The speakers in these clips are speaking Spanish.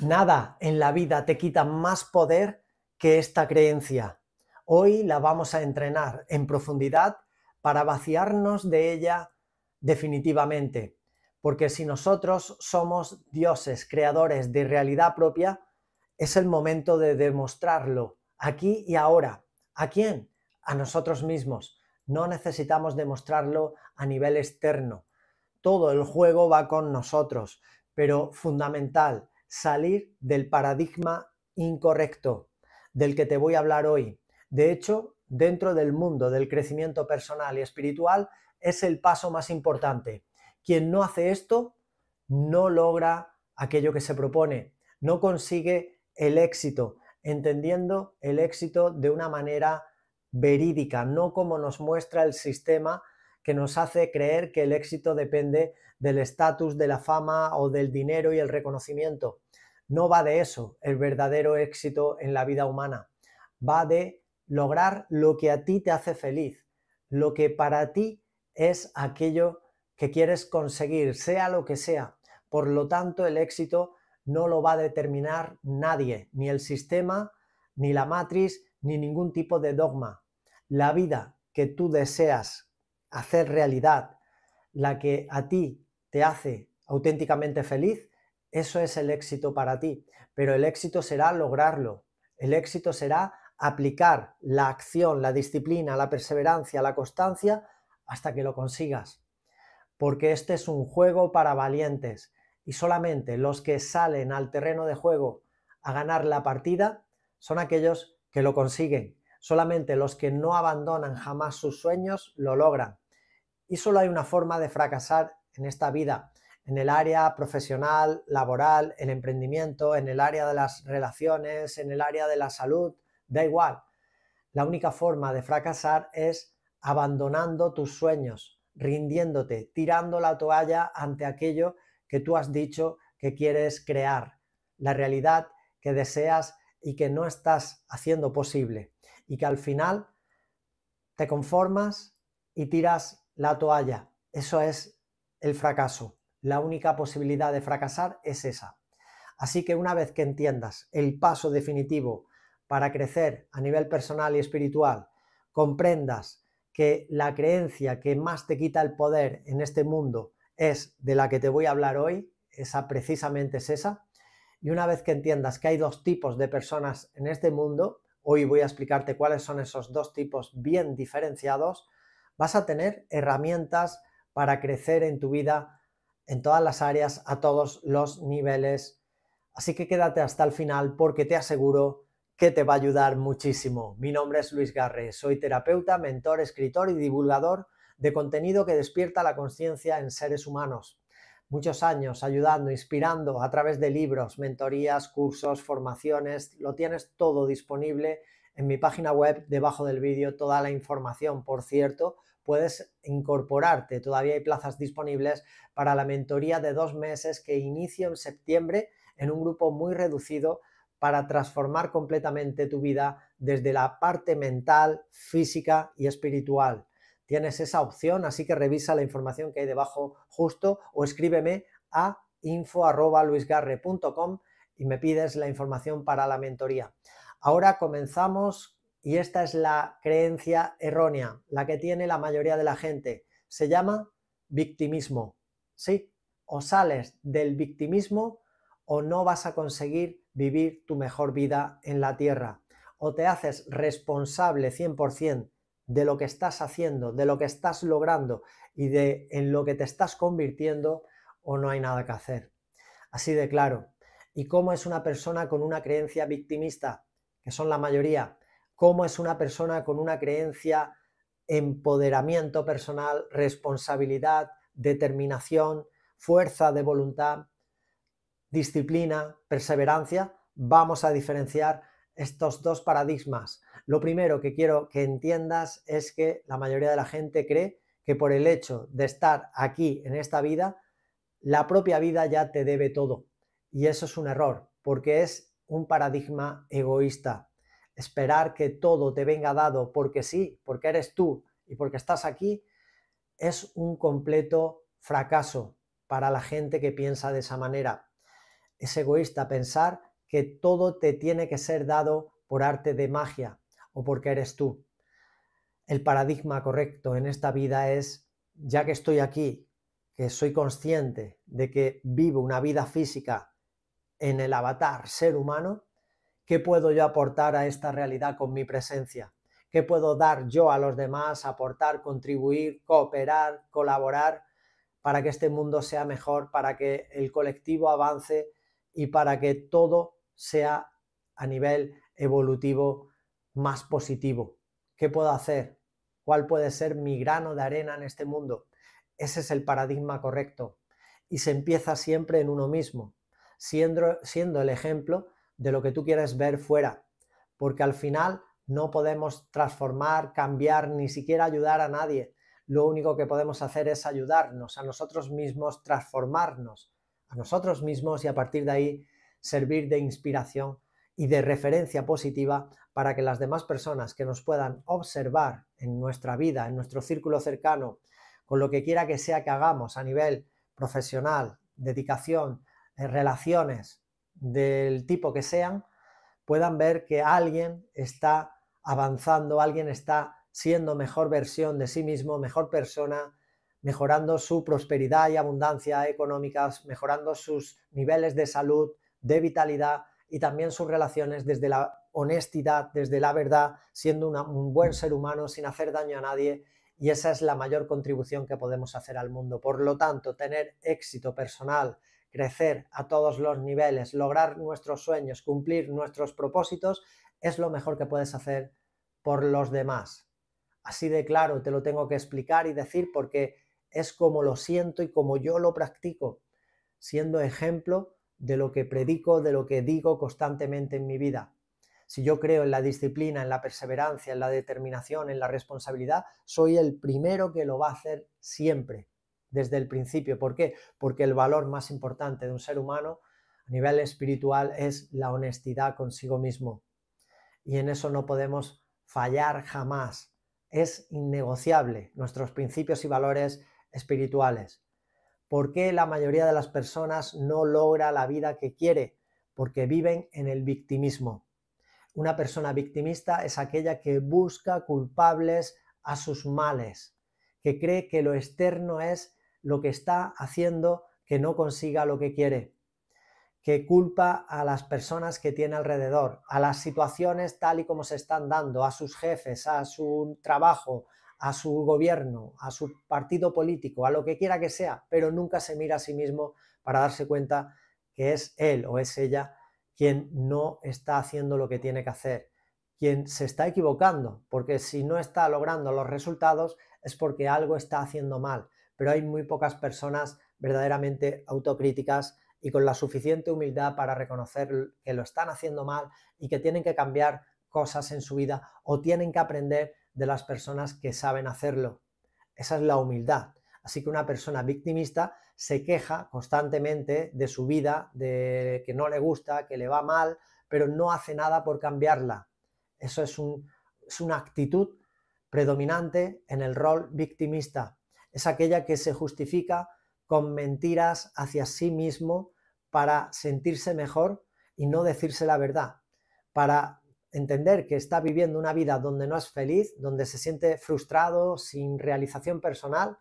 Nada en la vida te quita más poder que esta creencia. Hoy la vamos a entrenar en profundidad para vaciarnos de ella definitivamente. Porque si nosotros somos dioses, creadores de realidad propia, es el momento de demostrarlo aquí y ahora. ¿A quién? A nosotros mismos. No necesitamos demostrarlo a nivel externo. Todo el juego va con nosotros, pero fundamental salir del paradigma incorrecto del que te voy a hablar hoy. De hecho, dentro del mundo del crecimiento personal y espiritual es el paso más importante. Quien no hace esto no logra aquello que se propone, no consigue el éxito, entendiendo el éxito de una manera verídica, no como nos muestra el sistema que nos hace creer que el éxito depende del estatus, de la fama o del dinero y el reconocimiento. No va de eso el verdadero éxito en la vida humana. Va de lograr lo que a ti te hace feliz, lo que para ti es aquello que quieres conseguir, sea lo que sea. Por lo tanto, el éxito no lo va a determinar nadie, ni el sistema, ni la matriz, ni ningún tipo de dogma. La vida que tú deseas hacer realidad, la que a ti te hace auténticamente feliz, eso es el éxito para ti. Pero el éxito será lograrlo. El éxito será aplicar la acción, la disciplina, la perseverancia, la constancia hasta que lo consigas. Porque este es un juego para valientes y solamente los que salen al terreno de juego a ganar la partida son aquellos que lo consiguen. Solamente los que no abandonan jamás sus sueños lo logran. Y solo hay una forma de fracasar en esta vida, en el área profesional, laboral, el emprendimiento, en el área de las relaciones, en el área de la salud, da igual. La única forma de fracasar es abandonando tus sueños, rindiéndote, tirando la toalla ante aquello que tú has dicho que quieres crear, la realidad que deseas y que no estás haciendo posible y que al final te conformas y tiras la toalla. Eso es el fracaso. La única posibilidad de fracasar es esa. Así que una vez que entiendas el paso definitivo para crecer a nivel personal y espiritual, comprendas que la creencia que más te quita el poder en este mundo es de la que te voy a hablar hoy, esa precisamente es esa, y una vez que entiendas que hay dos tipos de personas en este mundo, hoy voy a explicarte cuáles son esos dos tipos bien diferenciados, vas a tener herramientas para crecer en tu vida, en todas las áreas, a todos los niveles. Así que quédate hasta el final porque te aseguro que te va a ayudar muchísimo. Mi nombre es Luis Garre, soy terapeuta, mentor, escritor y divulgador de contenido que despierta la conciencia en seres humanos muchos años ayudando, inspirando a través de libros, mentorías, cursos, formaciones. Lo tienes todo disponible en mi página web, debajo del vídeo, toda la información. Por cierto, puedes incorporarte. Todavía hay plazas disponibles para la mentoría de dos meses que inicio en septiembre en un grupo muy reducido para transformar completamente tu vida desde la parte mental, física y espiritual tienes esa opción, así que revisa la información que hay debajo justo o escríbeme a info.luisgarre.com y me pides la información para la mentoría. Ahora comenzamos y esta es la creencia errónea, la que tiene la mayoría de la gente. Se llama victimismo. ¿Sí? O sales del victimismo o no vas a conseguir vivir tu mejor vida en la tierra. O te haces responsable 100% de lo que estás haciendo, de lo que estás logrando y de en lo que te estás convirtiendo o no hay nada que hacer. Así de claro. ¿Y cómo es una persona con una creencia victimista, que son la mayoría? ¿Cómo es una persona con una creencia empoderamiento personal, responsabilidad, determinación, fuerza de voluntad, disciplina, perseverancia? Vamos a diferenciar estos dos paradigmas lo primero que quiero que entiendas es que la mayoría de la gente cree que por el hecho de estar aquí en esta vida, la propia vida ya te debe todo. Y eso es un error, porque es un paradigma egoísta. Esperar que todo te venga dado porque sí, porque eres tú y porque estás aquí, es un completo fracaso para la gente que piensa de esa manera. Es egoísta pensar que todo te tiene que ser dado por arte de magia o porque eres tú. El paradigma correcto en esta vida es, ya que estoy aquí, que soy consciente de que vivo una vida física en el avatar ser humano, ¿qué puedo yo aportar a esta realidad con mi presencia? ¿Qué puedo dar yo a los demás, aportar, contribuir, cooperar, colaborar para que este mundo sea mejor, para que el colectivo avance y para que todo sea a nivel evolutivo más positivo? ¿Qué puedo hacer? ¿Cuál puede ser mi grano de arena en este mundo? Ese es el paradigma correcto. Y se empieza siempre en uno mismo, siendo, siendo el ejemplo de lo que tú quieres ver fuera. Porque al final no podemos transformar, cambiar, ni siquiera ayudar a nadie. Lo único que podemos hacer es ayudarnos a nosotros mismos, transformarnos a nosotros mismos y a partir de ahí servir de inspiración y de referencia positiva para que las demás personas que nos puedan observar en nuestra vida, en nuestro círculo cercano, con lo que quiera que sea que hagamos a nivel profesional, dedicación, eh, relaciones del tipo que sean, puedan ver que alguien está avanzando, alguien está siendo mejor versión de sí mismo, mejor persona, mejorando su prosperidad y abundancia económicas, mejorando sus niveles de salud, de vitalidad y también sus relaciones desde la honestidad, desde la verdad, siendo un buen ser humano, sin hacer daño a nadie. Y esa es la mayor contribución que podemos hacer al mundo. Por lo tanto, tener éxito personal, crecer a todos los niveles, lograr nuestros sueños, cumplir nuestros propósitos, es lo mejor que puedes hacer por los demás. Así de claro, te lo tengo que explicar y decir porque es como lo siento y como yo lo practico, siendo ejemplo de lo que predico, de lo que digo constantemente en mi vida. Si yo creo en la disciplina, en la perseverancia, en la determinación, en la responsabilidad, soy el primero que lo va a hacer siempre, desde el principio. ¿Por qué? Porque el valor más importante de un ser humano a nivel espiritual es la honestidad consigo mismo. Y en eso no podemos fallar jamás. Es innegociable nuestros principios y valores espirituales. ¿Por qué la mayoría de las personas no logra la vida que quiere? Porque viven en el victimismo. Una persona victimista es aquella que busca culpables a sus males, que cree que lo externo es lo que está haciendo que no consiga lo que quiere, que culpa a las personas que tiene alrededor, a las situaciones tal y como se están dando, a sus jefes, a su trabajo, a su gobierno, a su partido político, a lo que quiera que sea, pero nunca se mira a sí mismo para darse cuenta que es él o es ella quien no está haciendo lo que tiene que hacer, quien se está equivocando, porque si no está logrando los resultados es porque algo está haciendo mal, pero hay muy pocas personas verdaderamente autocríticas y con la suficiente humildad para reconocer que lo están haciendo mal y que tienen que cambiar cosas en su vida o tienen que aprender de las personas que saben hacerlo. Esa es la humildad. Así que una persona victimista se queja constantemente de su vida, de que no le gusta, que le va mal, pero no hace nada por cambiarla. Eso es, es una actitud predominante en el rol victimista. Es aquella que se justifica con mentiras hacia sí mismo para sentirse mejor y no decirse la verdad, para entender que está viviendo una vida donde no es feliz, donde se siente frustrado, sin realización personal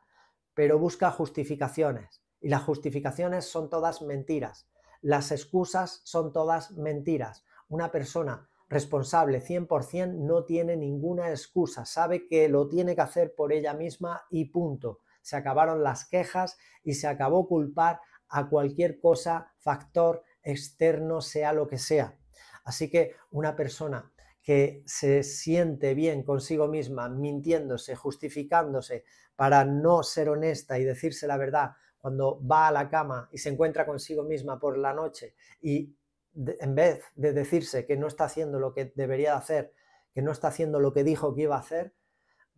pero busca justificaciones. Y las justificaciones son todas mentiras. Las excusas son todas mentiras. Una persona responsable 100% no tiene ninguna excusa, sabe que lo tiene que hacer por ella misma y punto. Se acabaron las quejas y se acabó culpar a cualquier cosa, factor externo, sea lo que sea. Así que una persona que se siente bien consigo misma, mintiéndose, justificándose para no ser honesta y decirse la verdad cuando va a la cama y se encuentra consigo misma por la noche y en vez de decirse que no está haciendo lo que debería hacer, que no está haciendo lo que dijo que iba a hacer,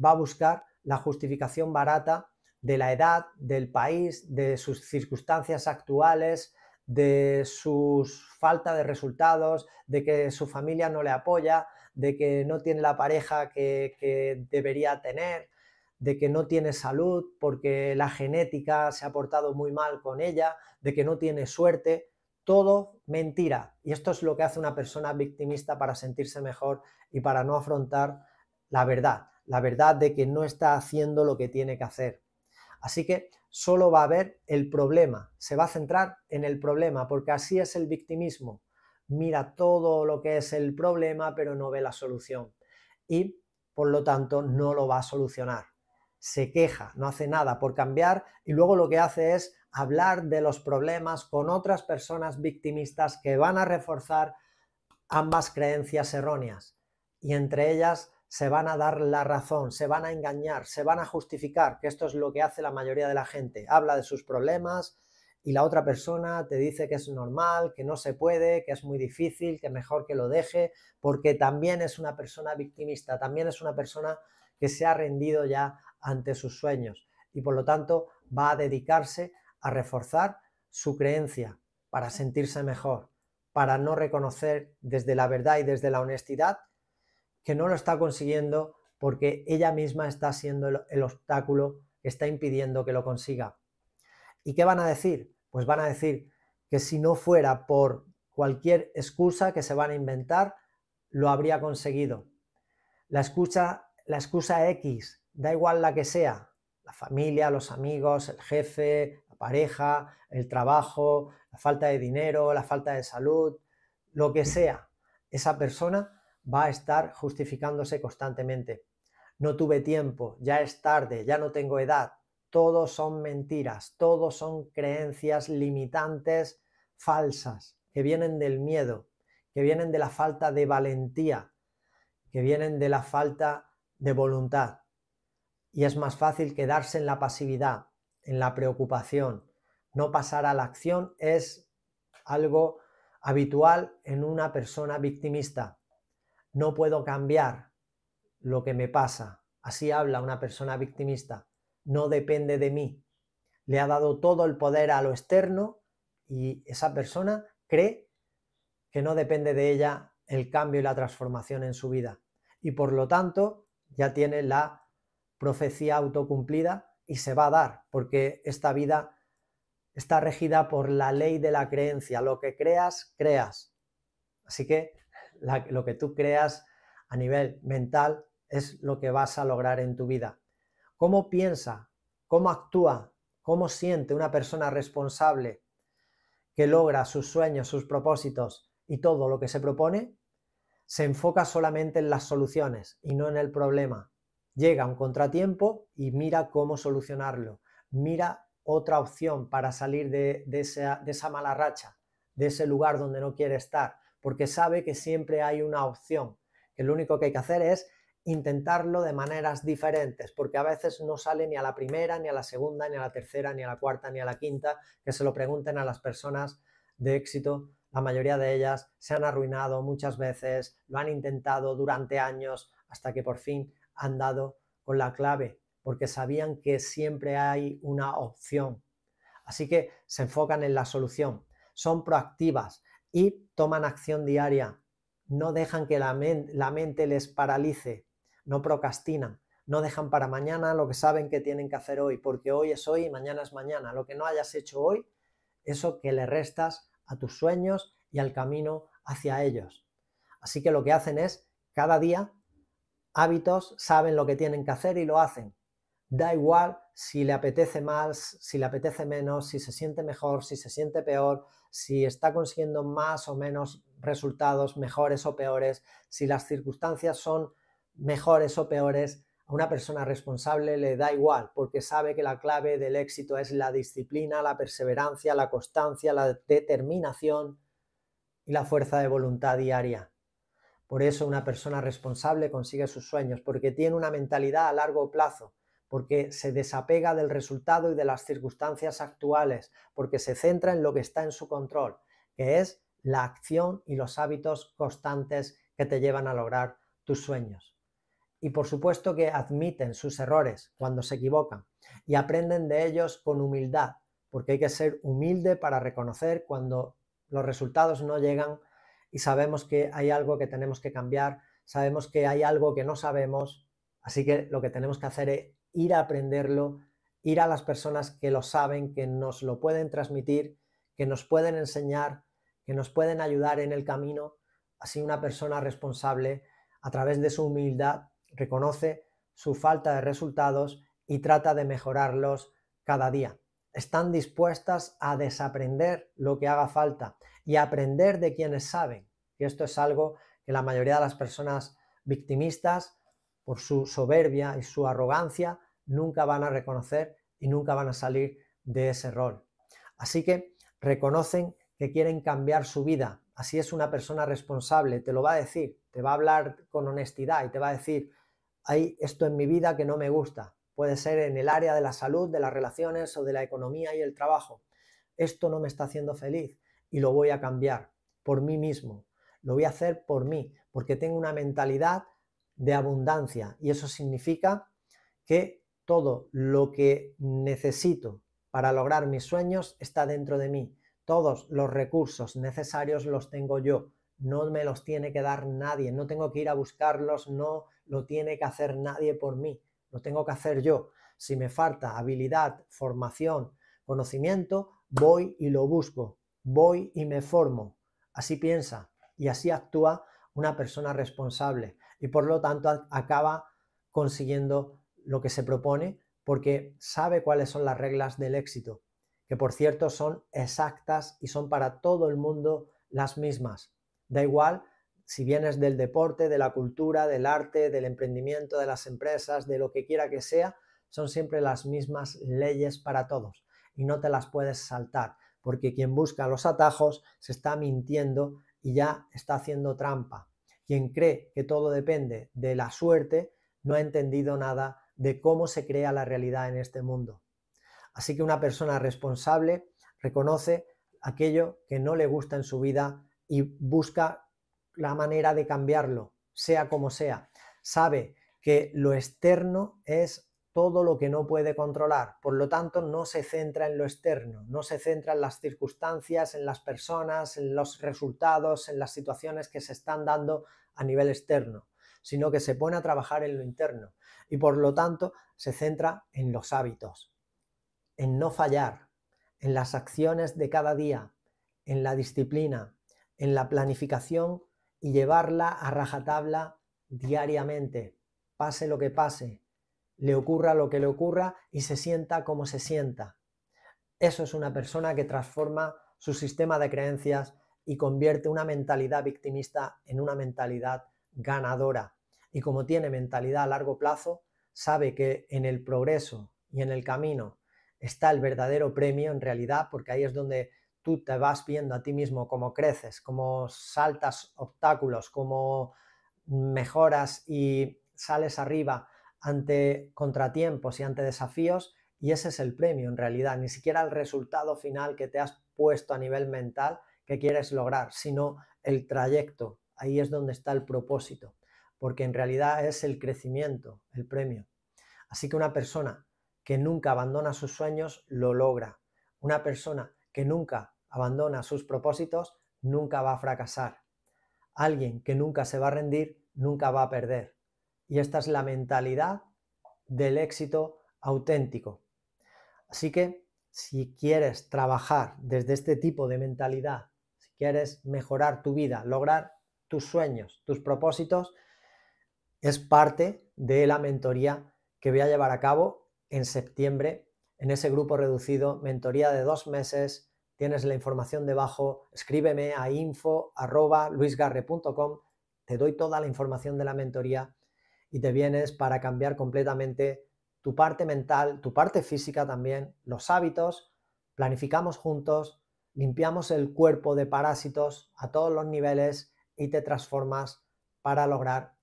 va a buscar la justificación barata de la edad, del país, de sus circunstancias actuales, de sus falta de resultados, de que su familia no le apoya, de que no tiene la pareja que, debería tener, de que no tiene salud porque la genética se ha portado muy mal con ella, de que no tiene suerte todo mentira. Y esto es lo que hace una persona victimista para sentirse mejor y para no afrontar la verdad, la verdad de que no está haciendo lo que tiene que hacer. Así que solo va a haber el problema, se va a centrar en el problema, porque así es el victimismo mira todo lo que es el problema, pero no ve la solución. Y por lo tanto no lo va a solucionar. Se queja, no hace nada por cambiar y luego lo que hace es hablar de los problemas con otras personas victimistas que van a reforzar ambas creencias erróneas. Y entre ellas se van a dar la razón, se van a engañar, se van a justificar, que esto es lo que hace la mayoría de la gente. Habla de sus problemas, y la otra persona te dice que es normal, que no se puede, que es muy difícil, que mejor que lo deje, porque también es una persona victimista, también es una persona que se ha rendido ya ante sus sueños y por lo tanto va a dedicarse a reforzar su creencia para sentirse mejor, para no reconocer desde la verdad y desde la honestidad que no lo está consiguiendo porque ella misma está siendo el obstáculo que está impidiendo que lo consiga. ¿Y qué van a decir? Pues van a decir que si no fuera por cualquier excusa que se van a inventar, lo habría conseguido. La, excusa, la excusa X, da igual la que sea, la familia, los amigos, el jefe, la pareja, el trabajo, la falta de dinero, la falta de salud, lo que sea, esa persona va a estar justificándose constantemente. No tuve tiempo, ya es tarde, ya no tengo edad, todos son mentiras, todos son creencias limitantes falsas, que vienen del miedo, que vienen de la falta de valentía, que vienen de la falta de voluntad. Y es más fácil quedarse en la pasividad, en la preocupación. No pasar a la acción es algo habitual en una persona victimista. No puedo cambiar lo que me pasa. Así habla una persona victimista no depende de mí. Le ha dado todo el poder a lo externo y esa persona cree que no depende de ella el cambio y la transformación en su vida. Y por lo tanto ya tiene la profecía autocumplida y se va a dar, porque esta vida está regida por la ley de la creencia. Lo que creas, creas. Así que lo que tú creas a nivel mental es lo que vas a lograr en tu vida cómo piensa, cómo actúa, cómo siente una persona responsable que logra sus sueños, sus propósitos y todo lo que se propone, se enfoca solamente en las soluciones y no en el problema. Llega un contratiempo y mira cómo solucionarlo. Mira otra opción para salir de, esa, de, esa, mala racha, de ese lugar donde no quiere estar, porque sabe que siempre hay una opción, que lo único que hay que hacer es intentarlo de maneras diferentes, porque a veces no sale ni a la primera, ni a la segunda, ni a la tercera, ni a la cuarta, ni a la quinta, que se lo pregunten a las personas de éxito. La mayoría de ellas se han arruinado muchas veces, lo han intentado durante años hasta que por fin han dado con la clave, porque sabían que siempre hay una opción. Así que se enfocan en la solución, son proactivas y toman acción diaria, no dejan que la, mente les paralice, no procrastinan, no dejan para mañana lo que saben que tienen que hacer hoy, porque hoy es hoy y mañana es mañana. Lo que no hayas hecho hoy, eso que le restas a tus sueños y al camino hacia ellos. Así que lo que hacen es, cada día, hábitos, saben lo que tienen que hacer y lo hacen. Da igual si le apetece más, si le apetece menos, si se siente mejor, si se siente peor, si está consiguiendo más o menos resultados mejores o peores, si las circunstancias son mejores o peores, a una persona responsable le da igual, porque sabe que la clave del éxito es la disciplina, la perseverancia, la constancia, la determinación y la fuerza de voluntad diaria. Por eso una persona responsable consigue sus sueños, porque tiene una mentalidad a largo plazo, porque se desapega del resultado y de las circunstancias actuales, porque se centra en lo que está en su control, que es la acción y los hábitos constantes que te llevan a lograr tus sueños y por supuesto que admiten sus errores cuando se equivocan y aprenden de ellos con humildad, porque hay que ser humilde para reconocer cuando los resultados no llegan y sabemos que hay algo que tenemos que cambiar, sabemos que hay algo que no sabemos, así que lo que tenemos que hacer es ir a aprenderlo, ir a las personas que lo saben, que nos lo pueden transmitir, que nos pueden enseñar, que nos pueden ayudar en el camino, así una persona responsable a través de su humildad reconoce su falta de resultados y trata de mejorarlos cada día. Están dispuestas a desaprender lo que haga falta y aprender de quienes saben. Y esto es algo que la mayoría de las personas victimistas, por su soberbia y su arrogancia, nunca van a reconocer y nunca van a salir de ese rol. Así que reconocen que quieren cambiar su vida. Así es una persona responsable, te lo va a decir, te va a hablar con honestidad y te va a decir, hay esto en mi vida que no me gusta. Puede ser en el área de la salud, de las relaciones o de la economía y el trabajo. Esto no me está haciendo feliz y lo voy a cambiar por mí mismo. Lo voy a hacer por mí, porque tengo una mentalidad de abundancia y eso significa que todo lo que necesito para lograr mis sueños está dentro de mí. Todos los recursos necesarios los tengo yo. No me los tiene que dar nadie. No tengo que ir a buscarlos, no lo tiene que hacer nadie por mí, lo tengo que hacer yo. Si me falta habilidad, formación, conocimiento, voy y lo busco, voy y me formo. Así piensa y así actúa una persona responsable y por lo tanto acaba consiguiendo lo que se propone porque sabe cuáles son las reglas del éxito, que por cierto son exactas y son para todo el mundo las mismas. Da igual si vienes del deporte, de la cultura, del arte, del emprendimiento, de las empresas, de lo que quiera que sea, son siempre las mismas leyes para todos y no te las puedes saltar, porque quien busca los atajos se está mintiendo y ya está haciendo trampa. Quien cree que todo depende de la suerte no ha entendido nada de cómo se crea la realidad en este mundo. Así que una persona responsable reconoce aquello que no le gusta en su vida y busca la manera de cambiarlo, sea como sea. Sabe que lo externo es todo lo que no puede controlar. Por lo tanto, no se centra en lo externo, no se centra en las circunstancias, en las personas, en los resultados, en las situaciones que se están dando a nivel externo, sino que se pone a trabajar en lo interno. Y por lo tanto, se centra en los hábitos, en no fallar, en las acciones de cada día, en la disciplina, en la planificación y llevarla a rajatabla diariamente, pase lo que pase, le ocurra lo que le ocurra y se sienta como se sienta. Eso es una persona que transforma su sistema de creencias y convierte una mentalidad victimista en una mentalidad ganadora. Y como tiene mentalidad a largo plazo, sabe que en el progreso y en el camino está el verdadero premio en realidad, porque ahí es donde tú te vas viendo a ti mismo cómo creces, cómo saltas obstáculos, cómo mejoras y sales arriba ante contratiempos y ante desafíos y ese es el premio en realidad, ni siquiera el resultado final que te has puesto a nivel mental que quieres lograr, sino el trayecto. Ahí es donde está el propósito, porque en realidad es el crecimiento, el premio. Así que una persona que nunca abandona sus sueños lo logra. Una persona que nunca abandona sus propósitos nunca va a fracasar. Alguien que nunca se va a rendir nunca va a perder. Y esta es la mentalidad del éxito auténtico. Así que si quieres trabajar desde este tipo de mentalidad, si quieres mejorar tu vida, lograr tus sueños, tus propósitos, es parte de la mentoría que voy a llevar a cabo en septiembre en ese grupo reducido, mentoría de dos meses, tienes la información debajo, escríbeme a info.luisgarre.com, te doy toda la información de la mentoría y te vienes para cambiar completamente tu parte mental, tu parte física también, los hábitos, planificamos juntos, limpiamos el cuerpo de parásitos a todos los niveles y te transformas para lograr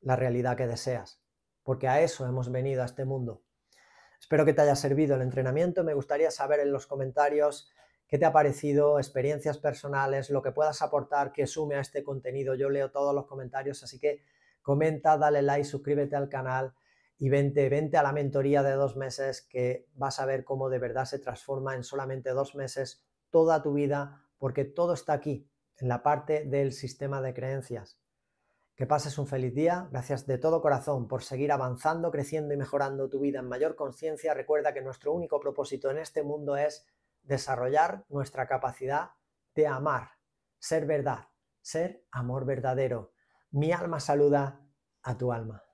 la realidad que deseas, porque a eso hemos venido a este mundo. Espero que te haya servido el entrenamiento. Me gustaría saber en los comentarios qué te ha parecido, experiencias personales, lo que puedas aportar que sume a este contenido. Yo leo todos los comentarios, así que comenta, dale like, suscríbete al canal y vente, vente a la mentoría de dos meses que vas a ver cómo de verdad se transforma en solamente dos meses toda tu vida, porque todo está aquí, en la parte del sistema de creencias. Que pases un feliz día. Gracias de todo corazón por seguir avanzando, creciendo y mejorando tu vida en mayor conciencia. Recuerda que nuestro único propósito en este mundo es desarrollar nuestra capacidad de amar, ser verdad, ser amor verdadero. Mi alma saluda a tu alma.